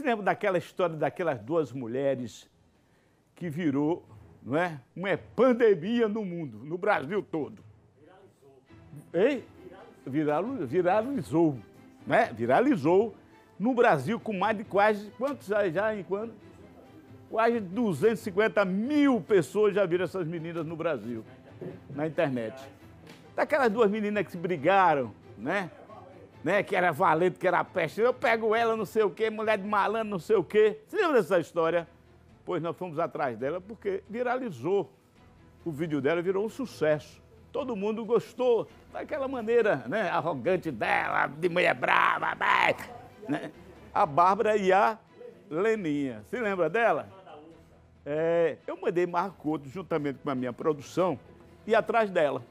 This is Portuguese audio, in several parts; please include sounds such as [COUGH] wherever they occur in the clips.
Você lembra daquela história daquelas duas mulheres que virou, não é? Uma pandemia no mundo, no Brasil todo. Viralizou. Hein? Viralizou. Viralizou, né? Viralizou no Brasil com mais de quase, quantos já, já em quando? Quase 250 mil pessoas já viram essas meninas no Brasil, na internet. Daquelas duas meninas que se brigaram, né? né? Que era valente, que era peste. Eu pego ela, não sei o quê, mulher de malandro, não sei o quê. Se lembra dessa história? Pois nós fomos atrás dela porque viralizou. O vídeo dela virou um sucesso. Todo mundo gostou daquela maneira, né? Arrogante dela, de mulher brava, né? A Bárbara e a Leninha. Se lembra dela? É, eu mandei Marco outro juntamente com a minha produção, e atrás dela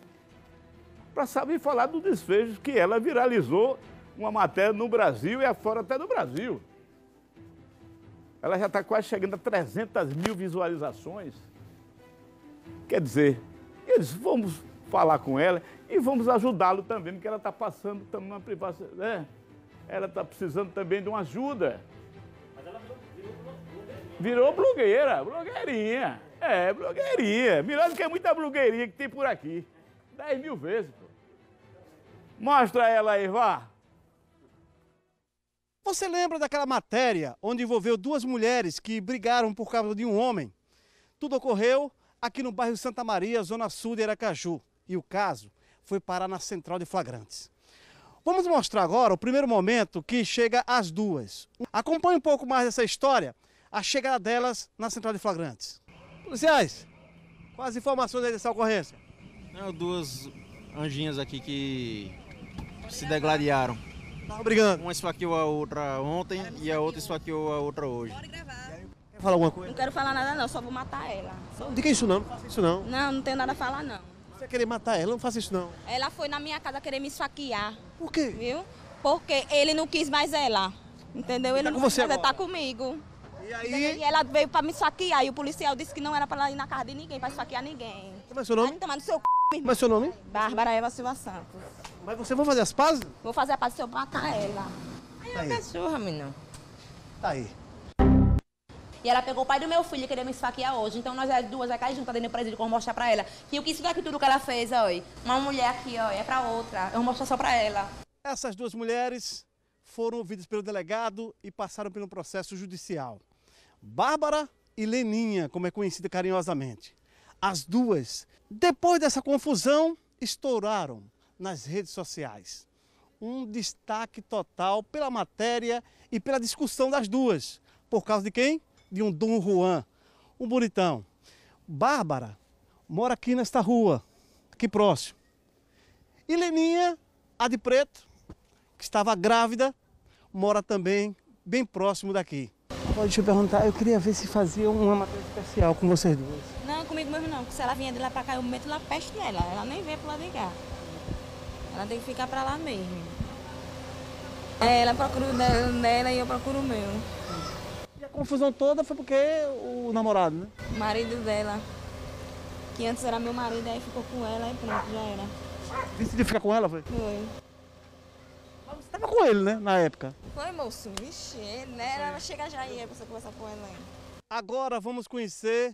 para saber falar do desfecho que ela viralizou uma matéria no Brasil e afora até no Brasil. Ela já está quase chegando a 300 mil visualizações. Quer dizer, eles vamos falar com ela e vamos ajudá-lo também, porque ela está passando também uma privacidade. Né? Ela está precisando também de uma ajuda. Mas ela virou blogueira. Virou blogueira, blogueirinha. É, blogueirinha. Melhor do que muita blogueirinha que tem por aqui. 10 mil vezes, pô. Mostra ela aí, vá. Você lembra daquela matéria onde envolveu duas mulheres que brigaram por causa de um homem? Tudo ocorreu aqui no bairro Santa Maria, zona sul de Aracaju. E o caso foi parar na central de flagrantes. Vamos mostrar agora o primeiro momento que chega às duas. Acompanhe um pouco mais essa história, a chegada delas na central de flagrantes. Policiais, quais as informações aí dessa ocorrência? Não, duas anjinhas aqui que se degladiaram. Obrigado. brigando. Uma esfaqueou a outra ontem e a outra esfaqueou a outra hoje. gravar. Quer falar alguma coisa? Não quero falar nada não, só vou matar ela. Não diga isso não, não faça isso não. Não, não tenho nada a falar não. Você querer matar ela, não faça isso não. Ela foi na minha casa querer me esfaquear. Por quê? Viu? Porque ele não quis mais ela. Entendeu? Ele tá não com você quis mais tá comigo. E aí? E ela veio pra me esfaquear e o policial disse que não era pra ela ir na casa de ninguém, pra esfaquear ninguém. Como é seu nome? Vai tomar no seu c... Como é seu nome? Bárbara Eva Silva Santos. Mas você vai fazer as pazes? Vou fazer a paz se eu matar ela. Aí tá é uma é tá cachorra, menino. Tá aí. E ela pegou o pai do meu filho e queria é me esfaquear hoje. Então nós as duas, aqui juntas dentro do presídio, que eu vou mostrar pra ela. Que o que isso daqui tudo que ela fez, ó. Uma mulher aqui, ó, é pra outra. Eu vou mostrar só pra ela. Essas duas mulheres foram ouvidas pelo delegado e passaram pelo processo judicial. Bárbara e Leninha, como é conhecida carinhosamente. As duas, depois dessa confusão, estouraram nas redes sociais. Um destaque total pela matéria e pela discussão das duas. Por causa de quem? De um Dom Juan, um bonitão. Bárbara mora aqui nesta rua, aqui próximo. E Leninha, a de preto, que estava grávida, mora também bem próximo daqui. Pode te perguntar, eu queria ver se fazia uma matéria especial com vocês duas. Não, comigo mesmo não, porque se ela vinha de lá pra cá, eu meto lá peste nela, ela nem veio pro lado de cá. Ela tem que ficar pra lá mesmo. Ah. É, ela procura o dela e eu procuro o meu. E a confusão toda foi porque o namorado, né? O marido dela. Que antes era meu marido, aí ficou com ela e pronto, já era. Decidiu ficar com ela, foi? Foi. Mas ah, você tava com ele, né, na época? Foi, moço. Vixe, ele, né? Ela chega já aí, pra você conversar com ela aí. Agora vamos conhecer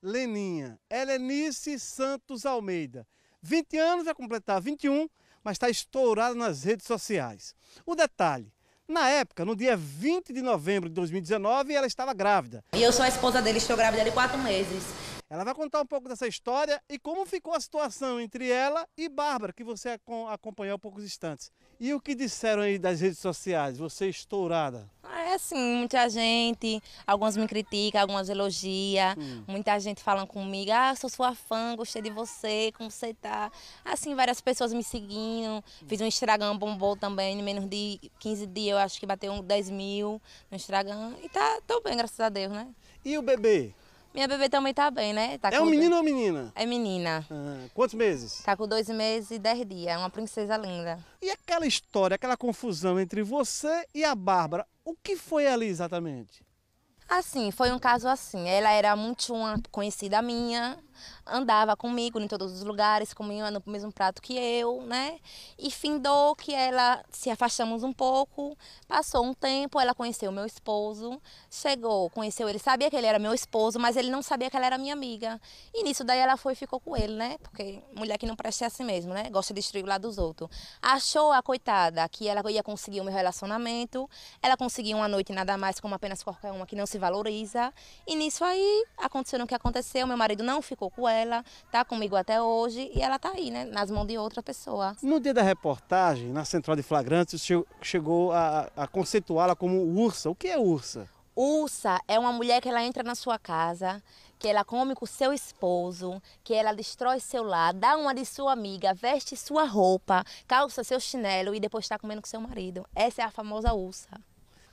Leninha, Helenice é Santos Almeida. 20 anos, vai completar 21 mas está estourada nas redes sociais. O detalhe, na época, no dia 20 de novembro de 2019, ela estava grávida. E eu sou a esposa dele, estou grávida de quatro meses. Ela vai contar um pouco dessa história e como ficou a situação entre ela e Bárbara, que você acompanhou há poucos instantes. E o que disseram aí das redes sociais? Você é estourada. Ah, é assim, muita gente, algumas me criticam, algumas elogiam, hum. muita gente fala comigo, ah, sou sua fã, gostei de você, como você tá. Assim, várias pessoas me seguindo, hum. fiz um Instagram bombou também, em menos de 15 dias, eu acho que bateu 10 mil no Instagram, e tá, tô bem, graças a Deus, né? E o bebê? Minha bebê também tá bem, né? Tá é um menino dois... ou menina? É menina. Ah, quantos meses? Tá com dois meses e dez dias. É uma princesa linda. E aquela história, aquela confusão entre você e a Bárbara, o que foi ali exatamente? Assim, foi um caso assim. Ela era muito uma conhecida minha andava comigo em todos os lugares, comia no mesmo prato que eu, né? E findou que ela se afastamos um pouco, passou um tempo, ela conheceu meu esposo, chegou, conheceu ele, sabia que ele era meu esposo, mas ele não sabia que ela era minha amiga. E nisso daí ela foi e ficou com ele, né? Porque mulher que não presta é assim mesmo, né? Gosta de destruir o lado dos outros. Achou a coitada que ela ia conseguir o meu relacionamento, ela conseguiu uma noite nada mais como apenas qualquer uma que não se valoriza. E nisso aí aconteceu o que aconteceu, meu marido não ficou ficou com ela, está comigo até hoje e ela está aí, né, nas mãos de outra pessoa. No dia da reportagem, na Central de Flagrantes, chegou a, a conceituá-la como ursa. O que é ursa? Ursa é uma mulher que ela entra na sua casa, que ela come com seu esposo, que ela destrói seu lar, dá uma de sua amiga, veste sua roupa, calça seu chinelo e depois está comendo com seu marido. Essa é a famosa ursa.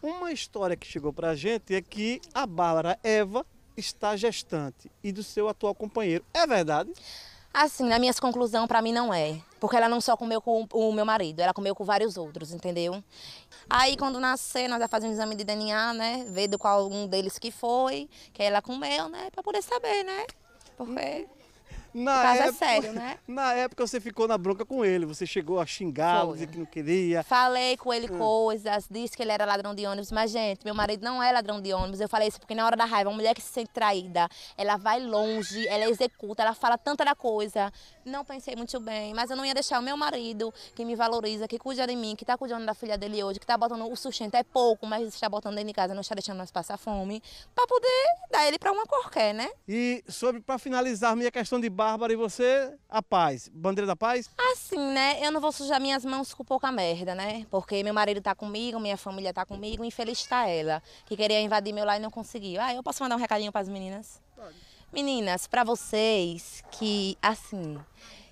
Uma história que chegou pra gente é que a Bárbara Eva está gestante e do seu atual companheiro. É verdade? Assim, na minha conclusão, para mim não é. Porque ela não só comeu com o meu marido, ela comeu com vários outros, entendeu? Aí quando nascer, nós vamos fazer um exame de DNA, né? Ver do qual um deles que foi, que ela comeu, né? Pra poder saber, né? Porque. Na o caso é época, é sério, né? [LAUGHS] Na época você ficou na bronca com ele, você chegou a xingá-lo, dizer que não queria. Falei com ele ah. coisas, disse que ele era ladrão de ônibus, mas gente, meu marido não é ladrão de ônibus. Eu falei isso porque na hora da raiva, uma mulher que se sente traída, ela vai longe, ela executa, ela fala tanta da coisa. Não pensei muito bem, mas eu não ia deixar o meu marido, que me valoriza, que cuida de mim, que tá cuidando da filha dele hoje, que tá botando o sustento, é pouco, mas está botando dentro de casa, não está deixando nós passar fome, para poder dar ele para uma qualquer, né? E sobre, para finalizar, minha questão de Bárbara e você a paz. Bandeira da paz? Assim, né? Eu não vou sujar minhas mãos com pouca merda, né? Porque meu marido tá comigo, minha família tá comigo, infeliz tá ela, que queria invadir meu lar e não conseguiu. Ah, eu posso mandar um recadinho para as meninas? Pode. Meninas, para vocês que, assim,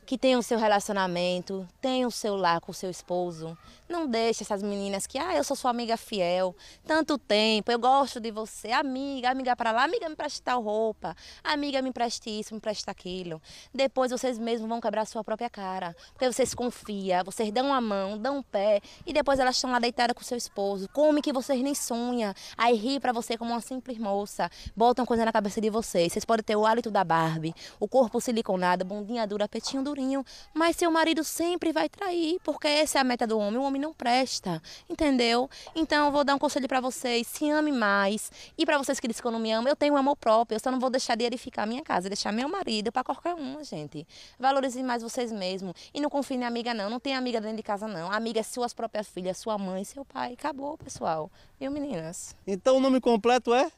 que tenham o seu relacionamento, tenham o seu lar com o seu esposo. Não deixe essas meninas que, ah, eu sou sua amiga fiel, tanto tempo, eu gosto de você, amiga, amiga para lá, amiga me preste tal roupa, amiga me preste isso, me preste aquilo. Depois vocês mesmos vão quebrar a sua própria cara, porque vocês confiam, vocês dão a mão, dão o pé, e depois elas estão lá deitadas com o seu esposo. Come que vocês nem sonham, aí ri para você como uma simples moça, botam coisa na cabeça de vocês. Vocês podem ter o hálito da Barbie, o corpo siliconado, bundinha dura, petinho duro namorinho, mas seu marido sempre vai trair, porque essa é a meta do homem, o homem não presta, entendeu? Então eu vou dar um conselho para vocês, se ame mais. E para vocês que dizem que eu não me amo, eu tenho um amor próprio, eu só não vou deixar de edificar minha casa, deixar meu marido para qualquer um, gente. Valorize mais vocês mesmos e não confie em amiga não, não tem amiga dentro de casa não. A amiga é suas próprias filhas, sua mãe, seu pai. Acabou, pessoal. Viu, meninas? Então o nome completo é?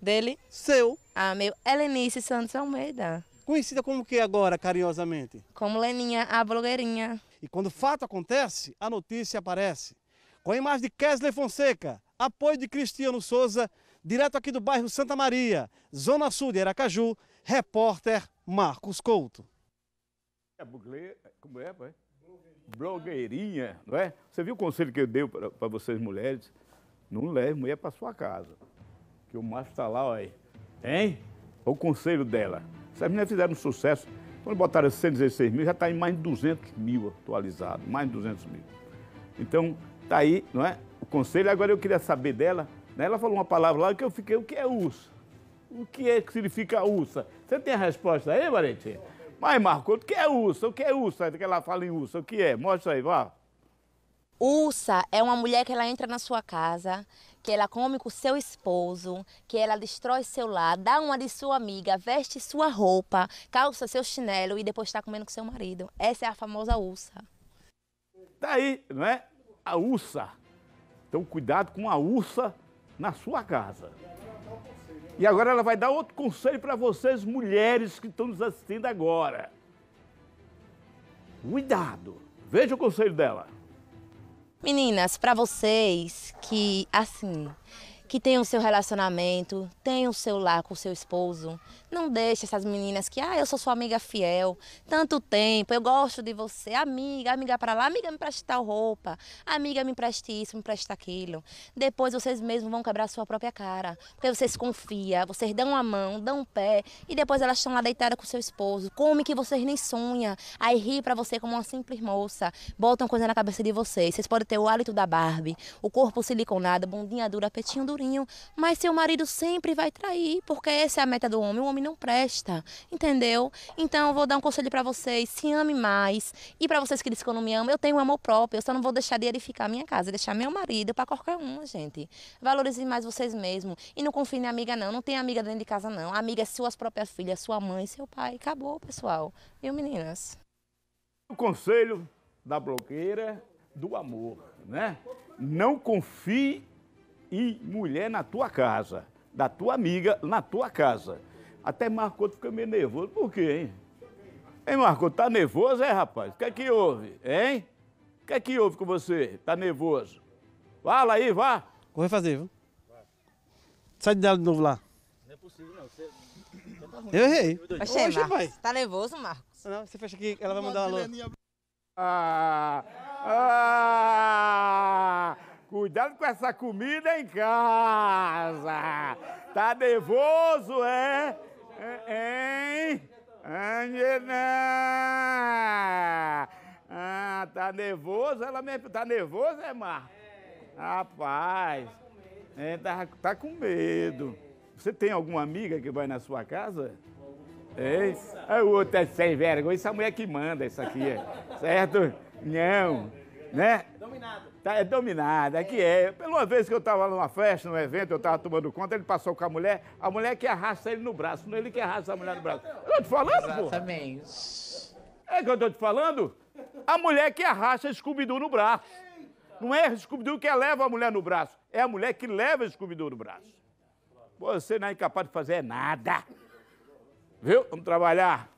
Dele? Seu. Ah, meu. Helenice Santos Almeida. Conhecida como que agora, carinhosamente? Como Leninha, a blogueirinha. E quando o fato acontece, a notícia aparece. Com a imagem de Kesley Fonseca, apoio de Cristiano Souza, direto aqui do bairro Santa Maria, Zona Sul de Aracaju, repórter Marcos Couto. É, bugle... como é, pai? É? Blogueirinha, não é? Você viu o conselho que eu dei para vocês mulheres? Não leve mulher para sua casa, que o macho está lá, olha. Hein? O conselho dela. Essas meninas fizeram um sucesso. Quando botaram 116 mil, já está em mais de 200 mil atualizado, mais de 200 mil. Então, está aí, não é? O conselho, agora eu queria saber dela, né? ela falou uma palavra lá que eu fiquei, o que é urso? O que é que significa ursa? Você tem a resposta aí, Valentim? Mas, Marco, o que é ursa? O que é ursa? Que ela fala em ursa, o que é? Mostra aí, vá. Ursa é uma mulher que ela entra na sua casa, que ela come com seu esposo, que ela destrói seu lar, dá uma de sua amiga, veste sua roupa, calça seu chinelo e depois está comendo com seu marido. Essa é a famosa Ursa. Daí, tá não é? A Ursa. Então cuidado com a Ursa na sua casa. E agora ela vai dar outro conselho para vocês, mulheres que estão nos assistindo agora. Cuidado. Veja o conselho dela. Meninas, para vocês que, assim, que tem o seu relacionamento, tem o seu lar com o seu esposo, não deixe essas meninas que, ah, eu sou sua amiga fiel, tanto tempo, eu gosto de você, amiga, amiga para lá, amiga me presta tal roupa, amiga me preste isso, me presta aquilo. Depois vocês mesmos vão quebrar a sua própria cara, porque vocês confiam, vocês dão a mão, dão o pé, e depois elas estão lá deitadas com seu esposo, come que vocês nem sonham, aí ri para você como uma simples moça, botam coisa na cabeça de vocês. Vocês podem ter o hálito da Barbie, o corpo siliconado, bundinha dura, petinho durinho, mas seu marido sempre vai trair, porque essa é a meta do homem, o homem não presta, entendeu? Então eu vou dar um conselho para vocês, se ame mais. E para vocês que dizem que eu não me amo, eu tenho um amor próprio, eu só não vou deixar de edificar minha casa, deixar meu marido para qualquer um gente. Valorize mais vocês mesmos e não confie em amiga não, não tem amiga dentro de casa não. A amiga é suas próprias filhas, sua mãe, seu pai. Acabou, pessoal. Viu, meninas? O conselho da blogueira do amor, né? Não confie em mulher na tua casa, da tua amiga na tua casa. Até Marco fica meio nervoso. Por quê, hein? Hein, Marco, tá nervoso, é, rapaz? O que é que houve, hein? O que é que houve com você? Tá nervoso? Fala aí, vá. Vou refazer, viu? Vai. Sai dela de novo lá. Não é possível, não. Você... Tá Eu errei. Oxê, Oxê, Marcos, Tá nervoso, Marcos? Não, você fecha aqui, ela vai mandar uma alô. Ah, ah, cuidado com essa comida em casa. Tá nervoso, é? É, hein? Angelina! É, né? Ah, tá nervoso? Ela mesmo. Tá nervoso, é, Marco? É. Rapaz. Tá é, tá, tá com medo. Você tem alguma amiga que vai na sua casa? É, Ei, o outro é sem vergonha. Isso é a mulher que manda isso aqui, é, certo? Não, né? Tá, é dominada, aqui é, é. é. Pela uma vez que eu estava numa festa, num evento, eu tava tomando conta, ele passou com a mulher, a mulher que arrasta ele no braço, não é ele que arrasta a mulher no braço. Eu tô te falando, Exatamente. pô? Exatamente. É que eu tô te falando? A mulher que arrasta scooby no braço. Não é scooby que leva a mulher no braço, é a mulher que leva scooby no braço. Você não é incapaz de fazer nada. Viu? Vamos trabalhar.